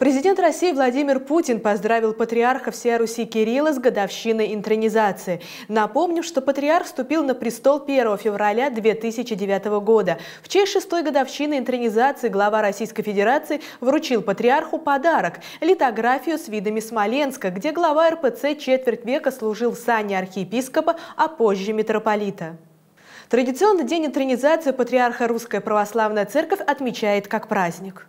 Президент России Владимир Путин поздравил патриарха всей Руси Кирилла с годовщиной интронизации. Напомню, что патриарх вступил на престол 1 февраля 2009 года. В честь шестой годовщины интронизации глава Российской Федерации вручил патриарху подарок – литографию с видами Смоленска, где глава РПЦ четверть века служил в сане архиепископа, а позже митрополита. Традиционно день интронизации патриарха Русская Православная Церковь отмечает как праздник.